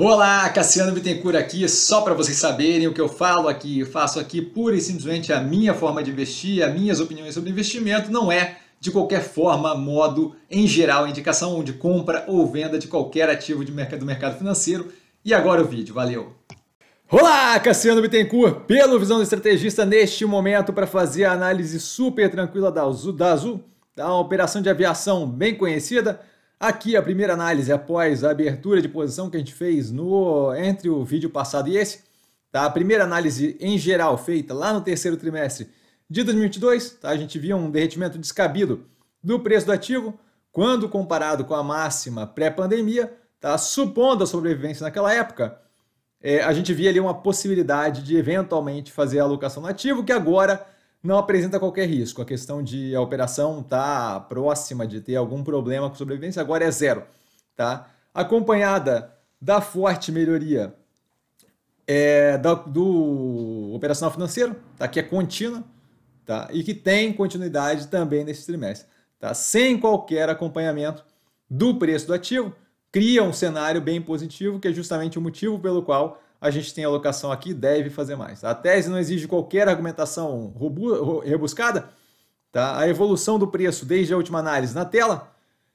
Olá, Cassiano Bittencourt aqui, só para vocês saberem o que eu falo aqui, eu faço aqui pura e simplesmente a minha forma de investir, as minhas opiniões sobre investimento, não é de qualquer forma, modo, em geral, indicação de compra ou venda de qualquer ativo de mercado, do mercado financeiro. E agora o vídeo, valeu! Olá, Cassiano Bittencourt, pelo Visão do Estrategista, neste momento para fazer a análise super tranquila da Azul, da, Azul, da operação de aviação bem conhecida, Aqui a primeira análise após a abertura de posição que a gente fez no entre o vídeo passado e esse. Tá? A primeira análise em geral feita lá no terceiro trimestre de 2022. Tá? A gente viu um derretimento descabido do preço do ativo quando comparado com a máxima pré-pandemia. Tá? Supondo a sobrevivência naquela época, é, a gente via ali uma possibilidade de eventualmente fazer a alocação no ativo que agora não apresenta qualquer risco. A questão de a operação tá próxima de ter algum problema com sobrevivência agora é zero, tá? Acompanhada da forte melhoria é, da, do operacional financeiro, tá? que é contínua tá? e que tem continuidade também nesse trimestre. Tá? Sem qualquer acompanhamento do preço do ativo, cria um cenário bem positivo, que é justamente o motivo pelo qual a gente tem alocação aqui, deve fazer mais. A tese não exige qualquer argumentação rebuscada. Tá? A evolução do preço desde a última análise na tela,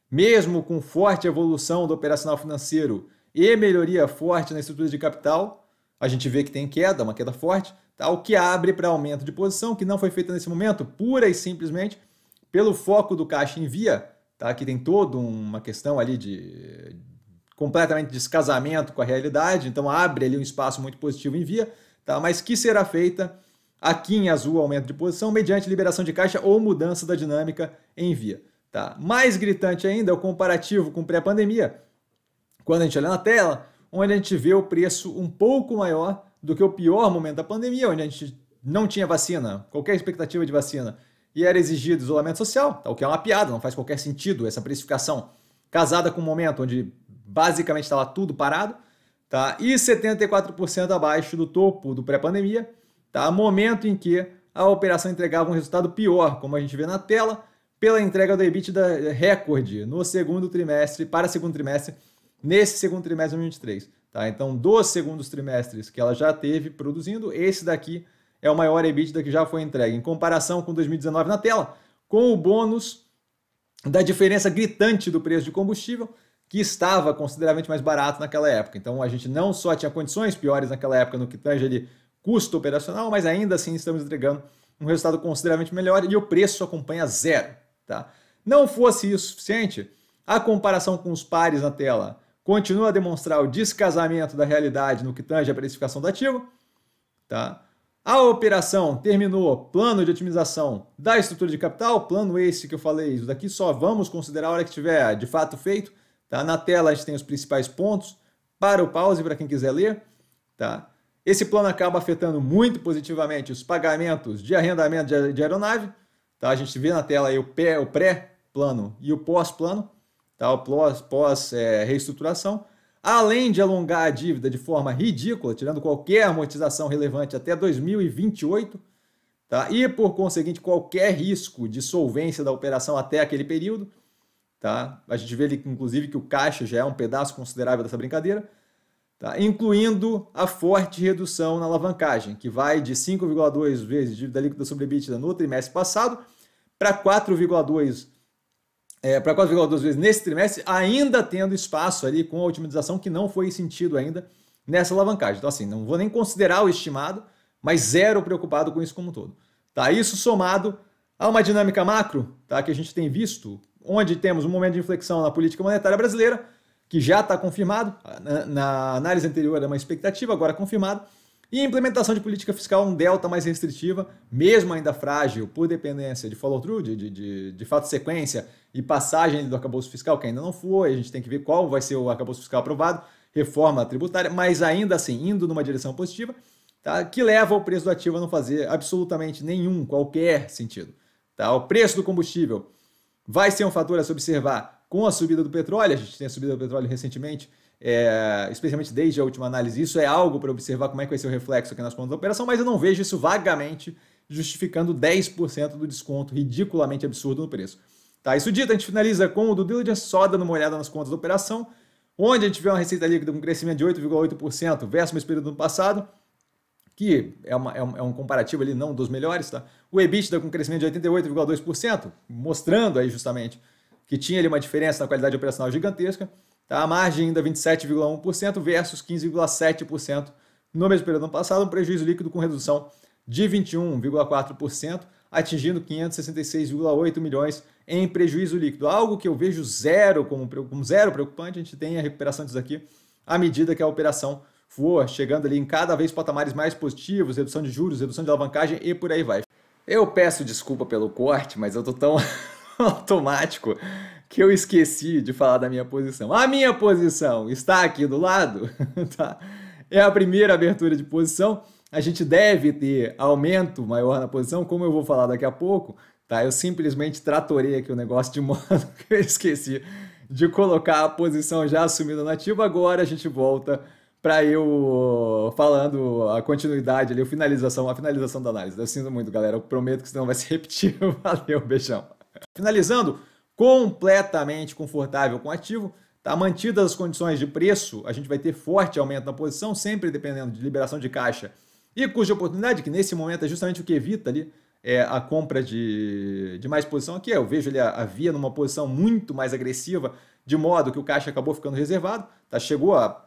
mesmo com forte evolução do operacional financeiro e melhoria forte na estrutura de capital, a gente vê que tem queda, uma queda forte, tá? o que abre para aumento de posição, que não foi feita nesse momento, pura e simplesmente pelo foco do caixa em via, tá? que tem toda uma questão ali de, completamente descasamento com a realidade, então abre ali um espaço muito positivo em via, tá? mas que será feita aqui em azul, aumento de posição, mediante liberação de caixa ou mudança da dinâmica em via. Tá? Mais gritante ainda é o comparativo com pré-pandemia, quando a gente olha na tela, onde a gente vê o preço um pouco maior do que o pior momento da pandemia, onde a gente não tinha vacina, qualquer expectativa de vacina, e era exigido isolamento social, tá? o que é uma piada, não faz qualquer sentido essa precificação casada com um momento onde basicamente está lá tudo parado, tá? E 74% abaixo do topo do pré-pandemia, tá? Momento em que a operação entregava um resultado pior, como a gente vê na tela, pela entrega do EBITDA recorde no segundo trimestre, para segundo trimestre, nesse segundo trimestre de 2023, tá? Então, dos segundos trimestres que ela já teve produzindo, esse daqui é o maior EBITDA que já foi entregue, em comparação com 2019 na tela, com o bônus da diferença gritante do preço de combustível, que estava consideravelmente mais barato naquela época. Então a gente não só tinha condições piores naquela época no que tange custo operacional, mas ainda assim estamos entregando um resultado consideravelmente melhor e o preço acompanha zero. Tá? Não fosse isso suficiente, a comparação com os pares na tela continua a demonstrar o descasamento da realidade no que tange a precificação do ativo. Tá? A operação terminou plano de otimização da estrutura de capital, plano esse que eu falei, isso daqui só vamos considerar a hora que tiver de fato feito Tá? Na tela a gente tem os principais pontos. Para o pause para quem quiser ler. Tá? Esse plano acaba afetando muito positivamente os pagamentos de arrendamento de aeronave. Tá? A gente vê na tela aí o pré-plano e o pós-plano, tá? o pós-reestruturação. Pós, é, Além de alongar a dívida de forma ridícula, tirando qualquer amortização relevante até 2028, tá? e por conseguinte qualquer risco de solvência da operação até aquele período, Tá? A gente vê ali, inclusive, que o caixa já é um pedaço considerável dessa brincadeira, tá? incluindo a forte redução na alavancagem, que vai de 5,2 vezes dívida líquida sobre EBITDA no trimestre passado para 4,2 é, para 4,2 vezes nesse trimestre, ainda tendo espaço ali com a otimização que não foi sentido ainda nessa alavancagem. Então, assim, não vou nem considerar o estimado, mas zero preocupado com isso como um todo. Tá? Isso somado a uma dinâmica macro tá? que a gente tem visto onde temos um momento de inflexão na política monetária brasileira, que já está confirmado, na, análise anterior era uma expectativa, agora confirmado, e implementação de política fiscal um delta mais restritiva, mesmo ainda frágil, por dependência de follow-through, de, de, de, de fato sequência e passagem do arcabouço fiscal, que ainda não foi, a gente tem que ver qual vai ser o arcabouço fiscal aprovado, reforma tributária, mas ainda assim indo numa direção positiva, tá? que leva o preço do ativo a não fazer absolutamente nenhum, qualquer sentido. Tá? O preço do combustível vai ser um fator a se observar com a subida do petróleo. A gente tem a subida do petróleo recentemente, é, especialmente desde a última análise. Isso é algo para observar como é que vai ser o reflexo aqui nas contas da operação, mas eu não vejo isso vagamente justificando 10% do desconto ridiculamente absurdo no preço. Tá, isso dito, a gente finaliza com o do diligence, só dando uma olhada nas contas da operação, onde a gente vê uma receita líquida com crescimento de 8,8% versus o mesmo período do ano passado, que é, uma, é, um, é, um, comparativo ali não dos melhores, tá? O EBITDA com crescimento de 88,2%, mostrando aí justamente que tinha ali uma diferença na qualidade operacional gigantesca, tá? A margem ainda 27,1% versus 15,7% no mesmo período do ano passado, um prejuízo líquido com redução de 21,4%, atingindo 566,8 milhões em prejuízo líquido. Algo que eu vejo zero como, como zero preocupante, a gente tem a recuperação disso aqui à medida que a operação for, chegando ali em cada vez patamares mais positivos, redução de juros, redução de alavancagem e por aí vai. Eu peço desculpa pelo corte, mas eu tô tão automático que eu esqueci de falar da minha posição. A minha posição está aqui do lado, tá? É a primeira abertura de posição. A gente deve ter aumento maior na posição, como eu vou falar daqui a pouco, tá? Eu simplesmente tratorei aqui o negócio de modo que eu esqueci de colocar a posição já assumida no ativo. Agora a gente volta para eu falando a continuidade ali, a finalização, a finalização da análise. Eu sinto muito, galera. Eu prometo que senão vai se repetir. Valeu, beijão. Finalizando, completamente confortável com o ativo. Tá mantidas as condições de preço, a gente vai ter forte aumento na posição, sempre dependendo de liberação de caixa e custo de oportunidade, que nesse momento é justamente o que evita ali é, a compra de, de mais posição aqui. Eu vejo ali a, a via numa posição muito mais agressiva, de modo que o caixa acabou ficando reservado, tá? chegou a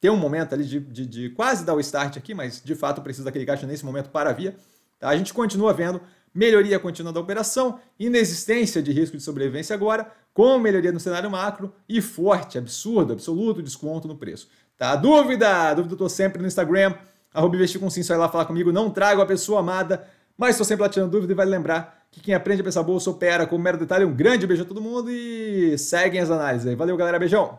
ter um momento ali de, de, de quase dar o start aqui, mas de fato precisa daquele caixa nesse momento para a via. Tá? A gente continua vendo melhoria contínua da operação, inexistência de risco de sobrevivência agora, com melhoria no cenário macro e forte, absurdo, absoluto desconto no preço. Tá? Dúvida? Dúvida eu tô sempre no Instagram, arroba investir com sim, só ir lá falar comigo, não trago a pessoa amada, mas estou sempre lá tirando dúvida e vale lembrar que quem aprende a pensar bolsa opera com um mero detalhe. Um grande beijo a todo mundo e seguem as análises aí. Valeu, galera, beijão!